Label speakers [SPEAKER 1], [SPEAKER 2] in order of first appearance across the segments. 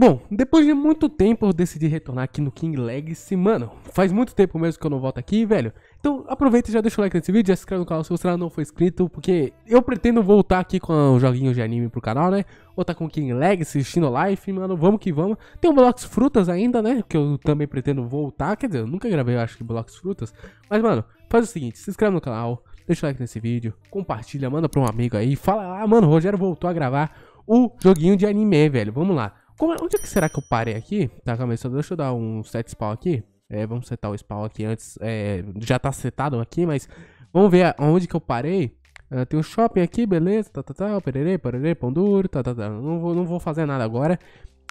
[SPEAKER 1] Bom, depois de muito tempo eu decidi retornar aqui no King Legacy, mano, faz muito tempo mesmo que eu não volto aqui, velho. Então aproveita e já deixa o like nesse vídeo, já se inscreve no canal se você não for inscrito, porque eu pretendo voltar aqui com o joguinhos de anime pro canal, né? Voltar tá com King Legacy, Shino Life, mano, vamos que vamos. Tem o Blocks Frutas ainda, né, que eu também pretendo voltar, quer dizer, eu nunca gravei, eu acho, que Blocks Frutas. Mas, mano, faz o seguinte, se inscreve no canal, deixa o like nesse vídeo, compartilha, manda pra um amigo aí, fala, ah, mano, o Rogério voltou a gravar o joguinho de anime, velho, vamos lá. Como, onde é que será que eu parei aqui? Tá, calma aí, só deixa eu dar um set spawn aqui. É, vamos setar o spawn aqui antes. É, já tá setado aqui, mas vamos ver onde que eu parei. Uh, tem um shopping aqui, beleza, tá, tá, tá, Perere, perere, pão duro, tá, tá, tá. Não vou, não vou fazer nada agora.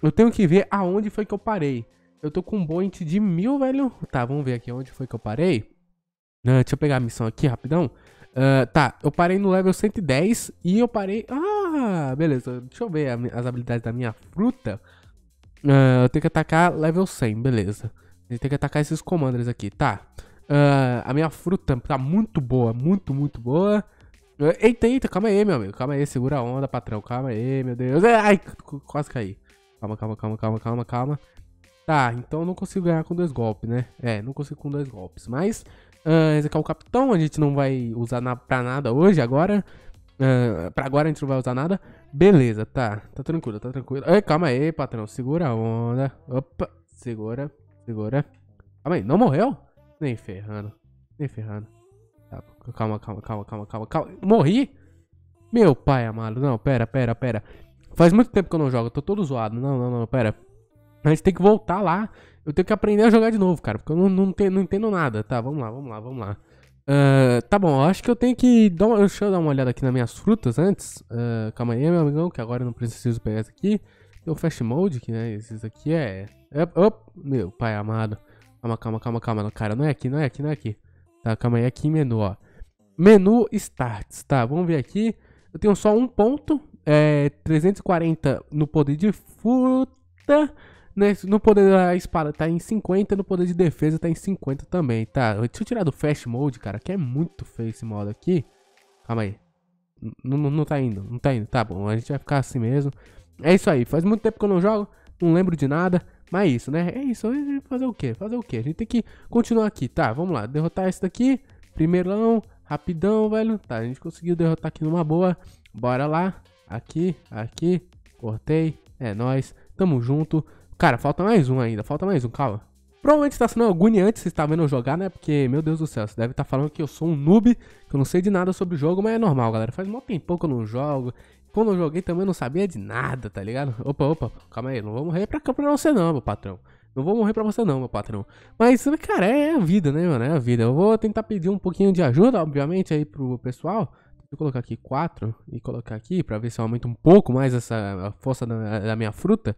[SPEAKER 1] Eu tenho que ver aonde foi que eu parei. Eu tô com um point de mil, velho. Tá, vamos ver aqui onde foi que eu parei. Uh, deixa eu pegar a missão aqui rapidão. Uh, tá, eu parei no level 110 e eu parei... Ah, ah, beleza. Deixa eu ver as habilidades da minha fruta. Uh, eu tenho que atacar level 100, beleza. A gente tem que atacar esses commanders aqui, tá. Uh, a minha fruta tá muito boa, muito, muito boa. Uh, eita, eita, calma aí, meu amigo. Calma aí, segura a onda, patrão. Calma aí, meu Deus. É, ai, quase caí. Calma, calma, calma, calma, calma, calma. Tá, então não consigo ganhar com dois golpes, né? É, não consigo com dois golpes. Mas, uh, esse aqui é o capitão. A gente não vai usar na, pra nada hoje, agora. Uh, pra agora a gente não vai usar nada. Beleza, tá. Tá tranquilo, tá tranquilo. Ei, calma aí, patrão. Segura a onda. Opa. Segura, segura. Calma aí, não morreu? Nem ferrando. Nem ferrando. Tá, calma, calma, calma, calma, calma, calma. Morri? Meu pai amado. Não, pera, pera, pera. Faz muito tempo que eu não jogo. Eu tô todo zoado. Não, não, não, pera. A gente tem que voltar lá. Eu tenho que aprender a jogar de novo, cara. Porque eu não, não, te, não entendo nada. Tá, vamos lá, vamos lá, vamos lá. Uh, tá bom, acho que eu tenho que dar uma, deixa eu dar uma olhada aqui nas minhas frutas antes. Uh, calma aí, meu amigão, que agora eu não preciso pegar essa aqui. Tem o Fast Mode, que né, esses aqui é... é op, meu pai amado. Calma, calma, calma, calma, cara, não é aqui, não é aqui, não é aqui. Tá, calma aí, aqui em menu, ó. Menu Starts, tá, vamos ver aqui. Eu tenho só um ponto, é 340 no poder de fruta... Né, no poder da espada tá em 50, no poder de defesa tá em 50 também, tá? Deixa eu tirar do Fast Mode, cara, que é muito feio esse modo aqui. Calma aí. Não, não, não tá indo, não tá indo. Tá bom, a gente vai ficar assim mesmo. É isso aí, faz muito tempo que eu não jogo, não lembro de nada. Mas é isso, né? É isso, fazer o quê? Fazer o quê? A gente tem que continuar aqui, tá? Vamos lá, derrotar esse daqui. Primeirão, rapidão, velho. Tá, a gente conseguiu derrotar aqui numa boa. Bora lá. Aqui, aqui, cortei. É nóis, tamo junto. Cara, falta mais um ainda, falta mais um, calma. Provavelmente está sendo antes você está vendo eu jogar, né? Porque, meu Deus do céu, você deve estar tá falando que eu sou um noob, que eu não sei de nada sobre o jogo, mas é normal, galera. Faz mó tempo que eu não jogo. Quando eu joguei também eu não sabia de nada, tá ligado? Opa, opa, calma aí, não vou morrer pra, pra você não, meu patrão. Não vou morrer pra você não, meu patrão. Mas, cara, é a vida, né, mano? É a vida. Eu vou tentar pedir um pouquinho de ajuda, obviamente, aí pro pessoal. Deixa eu colocar aqui 4 e colocar aqui pra ver se aumenta um pouco mais essa a força da, da minha fruta.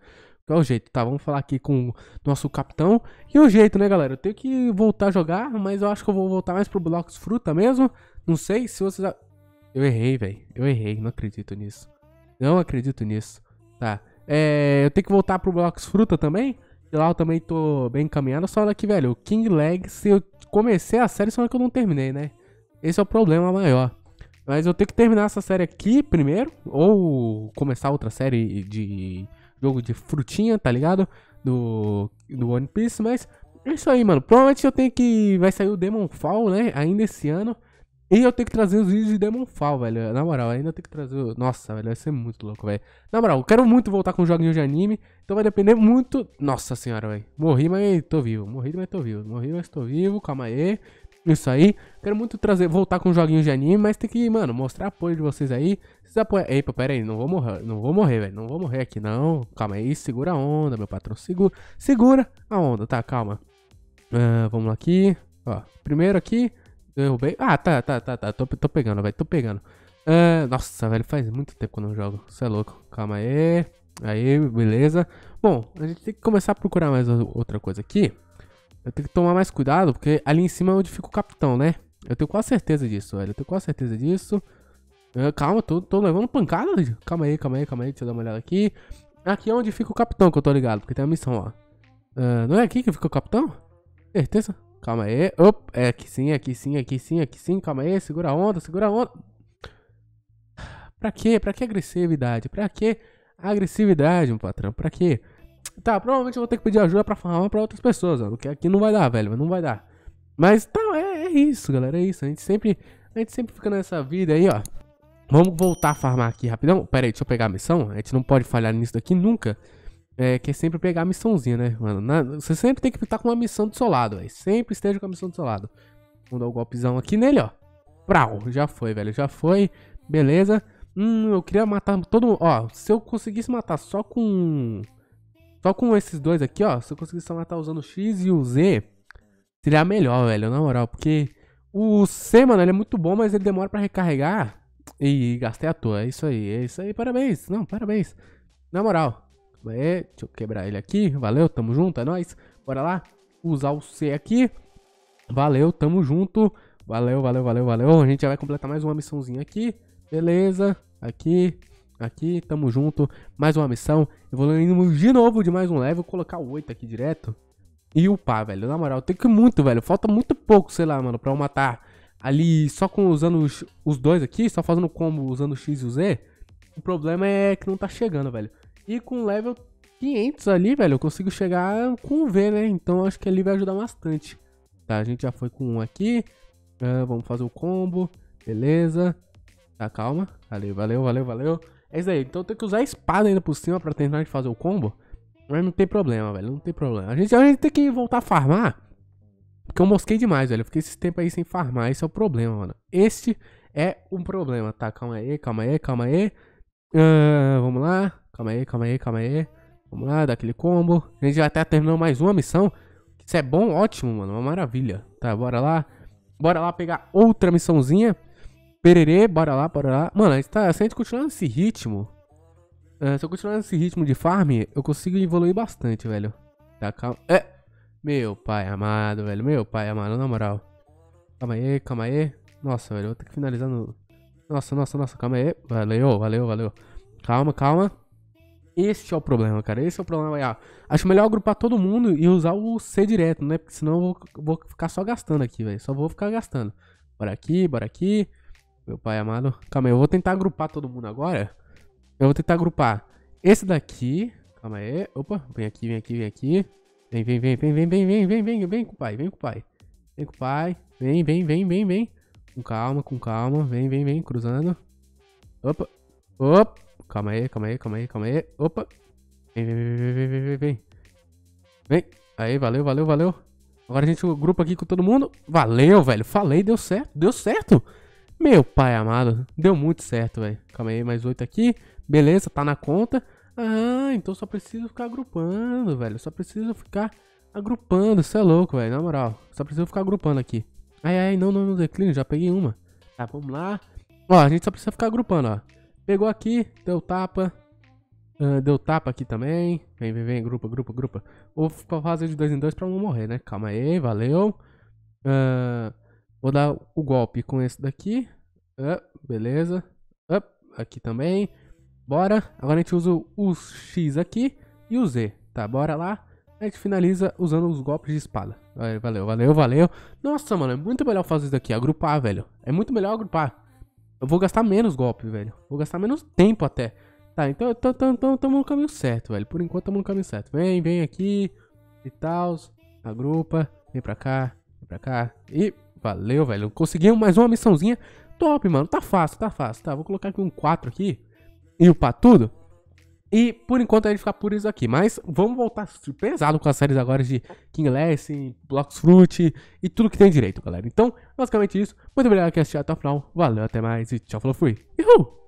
[SPEAKER 1] É o jeito, tá? Vamos falar aqui com o nosso capitão. E é o jeito, né, galera? Eu tenho que voltar a jogar, mas eu acho que eu vou voltar mais pro Blocos Fruta mesmo. Não sei se vocês... Eu errei, velho. Eu errei, não acredito nisso. Não acredito nisso. Tá. É, eu tenho que voltar pro Blocos Fruta também. E lá eu também tô bem encaminhado. Só que, velho, o King Legs, eu comecei a série, só que eu não terminei, né? Esse é o problema maior. Mas eu tenho que terminar essa série aqui primeiro. Ou começar outra série de jogo de frutinha, tá ligado? Do, do One Piece, mas é isso aí, mano. Provavelmente eu tenho que. Vai sair o Demon Fall, né? Ainda esse ano. E eu tenho que trazer os vídeos de Demon Fall, velho. Na moral, ainda tenho que trazer. Nossa, velho, vai ser muito louco, velho. Na moral, eu quero muito voltar com joguinhos de anime. Então vai depender muito. Nossa senhora, velho. Morri, mas tô vivo. Morri, mas tô vivo. Morri, mas tô vivo. Calma aí isso aí. Quero muito trazer, voltar com joguinhos de anime, mas tem que, mano, mostrar apoio de vocês aí. Vocês apoiam. Epa, pera aí, não vou morrer, não vou morrer, velho. Não vou morrer aqui, não. Calma aí, segura a onda, meu patrão. Segura, segura a onda, tá, calma. Uh, vamos lá aqui. Ó, primeiro aqui, derrubei. Ah, tá, tá, tá, tá. Tô, tô pegando, velho, tô pegando. Uh, nossa, velho, faz muito tempo que eu não jogo. Você é louco. Calma aí. Aí, beleza. Bom, a gente tem que começar a procurar mais outra coisa aqui. Eu tenho que tomar mais cuidado, porque ali em cima é onde fica o capitão, né? Eu tenho quase certeza disso, velho. Eu tenho quase certeza disso. Eu, é, calma, tô, tô levando pancada. Calma aí, calma aí, calma aí. Deixa eu dar uma olhada aqui. Aqui é onde fica o capitão que eu tô ligado, porque tem a missão, ó. Uh, não é aqui que fica o capitão? Certeza? Calma aí. Opa, é aqui sim, é aqui sim, aqui sim, aqui sim. Calma aí, segura a onda, segura a onda. Pra quê? Pra que agressividade? Pra que agressividade, meu patrão? Pra quê? tá, provavelmente eu vou ter que pedir ajuda pra falar pra outras pessoas, ó. Porque aqui não vai dar, velho, não vai dar. Mas tá, é, é isso, galera, é isso. A gente sempre, a gente sempre fica nessa vida aí, ó. Vamos voltar a farmar aqui rapidão. Pera aí, deixa eu pegar a missão. A gente não pode falhar nisso daqui nunca. É, que é sempre pegar a missãozinha, né, mano? Na, você sempre tem que estar com uma missão do seu lado, velho. Sempre esteja com a missão do seu lado. Vamos dar o um golpezão aqui nele, ó. Prau, já foi, velho, já foi. Beleza. Hum, eu queria matar todo mundo. Ó, se eu conseguisse matar só com só com esses dois aqui, ó. Se eu conseguir só matar usando o X e o Z, seria melhor, velho, na moral. Porque o C, mano, ele é muito bom, mas ele demora pra recarregar. E gastei à toa. É isso aí, é isso aí. Parabéns. Não, parabéns. Na moral. Aê, é, deixa eu quebrar ele aqui. Valeu, tamo junto, é nóis. Bora lá. Usar o C aqui. Valeu, tamo junto. Valeu, valeu, valeu, valeu. A gente já vai completar mais uma missãozinha aqui. Beleza. Aqui. Aqui, tamo junto. Mais uma missão. Evoluindo de novo de mais um level. colocar o 8 aqui direto. E upar, velho. Na moral, tem que muito, velho. Falta muito pouco, sei lá, mano, pra eu matar ali só com usando os, os dois aqui, só fazendo combo usando o X e o Z. O problema é que não tá chegando, velho. E com level 500 ali, velho, eu consigo chegar com o V, né? Então acho que ali vai ajudar bastante. Tá, a gente já foi com um aqui. Uh, vamos fazer o combo. Beleza. Tá, calma. Valeu, valeu, valeu, valeu. É isso aí. Então tem que usar a espada ainda por cima pra terminar de fazer o combo. Mas não tem problema, velho. Não tem problema. A gente, a gente tem que voltar a farmar. Porque eu mosquei demais, velho. Eu fiquei esse tempo aí sem farmar. Esse é o problema, mano. Este é um problema, tá? Calma aí, calma aí, calma aí. Uh, vamos lá. Calma aí, calma aí, calma aí. Vamos lá, dá aquele combo. A gente já tá terminando mais uma missão. Isso é bom, ótimo, mano. Uma maravilha. Tá, bora lá. Bora lá pegar outra missãozinha. Pererê, bora lá, bora lá. Mano, tá, se a gente continuar nesse ritmo. É, se eu continuar nesse ritmo de farm, eu consigo evoluir bastante, velho. Tá calma. É! Meu pai amado, velho. Meu pai amado, na moral. Calma aí, calma aí. Nossa, velho, vou ter que finalizar no. Nossa, nossa, nossa, calma aí. Valeu, valeu, valeu. Calma, calma. Esse é o problema, cara. Esse é o problema. Ah, acho melhor agrupar todo mundo e usar o C direto, né? Porque senão eu vou, vou ficar só gastando aqui, velho. Só vou ficar gastando. Bora aqui, bora aqui meu pai amado. Calma aí, eu vou tentar agrupar todo mundo agora. Eu vou tentar agrupar esse daqui. Calma aí. Opa, vem aqui, vem aqui, vem aqui. Vem, vem, vem, vem, vem, vem, vem, vem, vem, vem com o pai, vem com o pai. Vem com o pai. Vem, vem, vem, vem, vem. Com calma, com calma. Vem, vem, vem, cruzando. Opa. Opa. Calma aí, calma aí, calma aí, calma aí. Opa. Vem, vem, vem, vem, vem, vem, vem. Vem. Aí, valeu, valeu, valeu. Agora a gente grupa aqui com todo mundo. Valeu, velho. Falei, deu certo. Deu certo. Meu pai amado, deu muito certo, velho. Calma aí, mais oito aqui. Beleza, tá na conta. Ah, então só preciso ficar agrupando, velho. Só preciso ficar agrupando. Isso é louco, velho. Na moral, só preciso ficar agrupando aqui. Ai, ai, não, não, não declino. Já peguei uma. Tá, vamos lá. Ó, a gente só precisa ficar agrupando, ó. Pegou aqui, deu tapa. Uh, deu tapa aqui também. Vem, vem, vem. Grupa, grupa, grupa. Vou fazer de dois em dois pra não morrer, né? Calma aí, valeu. Ahn... Uh... Vou dar o golpe com esse daqui. Up, ah, beleza. Up, ah, aqui também. Bora. Agora a gente usa o X aqui e o Z. Tá, bora lá. A gente finaliza usando os golpes de espada. Valeu, valeu, valeu. Nossa, mano, é muito melhor fazer isso daqui. Agrupar, velho. É muito melhor agrupar. Eu vou gastar menos golpe, velho. Vou gastar menos tempo até. Tá, então estamos no caminho certo, velho. Por enquanto estamos no caminho certo. Vem, vem aqui e tal. Agrupa. Vem pra cá, vem pra cá. E Valeu, velho. Conseguimos mais uma missãozinha. Top, mano. Tá fácil, tá fácil. Tá, vou colocar aqui um 4 aqui. E upar tudo. E por enquanto a gente fica por isso aqui. Mas vamos voltar pesado com as séries agora de King Lessing, Blocks Fruit e tudo que tem direito, galera. Então, basicamente isso. Muito obrigado que assistir até o final. Valeu, até mais e tchau, falou, fui. Uhul!